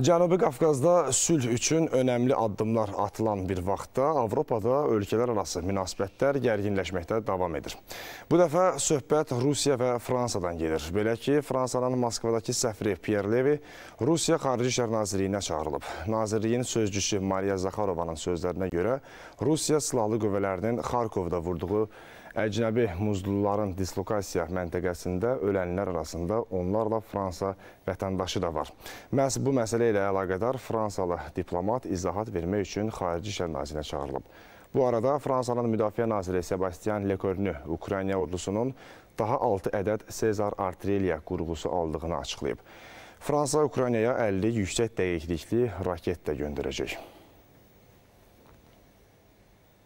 Cənubi Qafqazda sülh üçün önəmli addımlar atılan bir vaxtda Avropada ölkələr arası münasibətlər gərginləşməkdə davam edir. Bu dəfə söhbət Rusiya və Fransadan gelir. Belə ki, Fransanın Moskvadakı səfri Pierre Levi Rusiya Xarici İşlər Nazirliyinə çağırılıb. Nazirliyin sözcüsü Maria Zakharovanın sözlərinə görə Rusiya Silahlı Qüvvələrinin Xarkovda vurduğu Əcnəbi muzluların dislokasiya məntəqəsində ölənlər arasında onlarla Fransa vətəndaşı da var. Məhz bu məsələ ilə əlaqədar Fransalı diplomat izahat vermək üçün Xarici İşlər Nazirinə çağırılıb. Bu arada Fransanın Müdafiə Naziri Sebastian Lekörnü Ukrayna ordusunun daha 6 ədəd Sezar artilleriya qurğusu aldığını açıqlayıb. Fransa Ukraynaya 50 yüksək dəqiqlikli raket də göndərəcək.